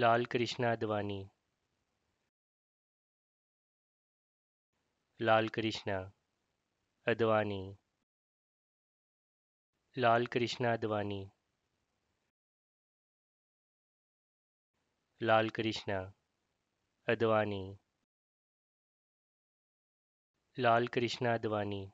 लाल Krishna Advani लाल Krishna Advani लाल Krishna Advani लाल Krishna Advani लाल Krishna Advani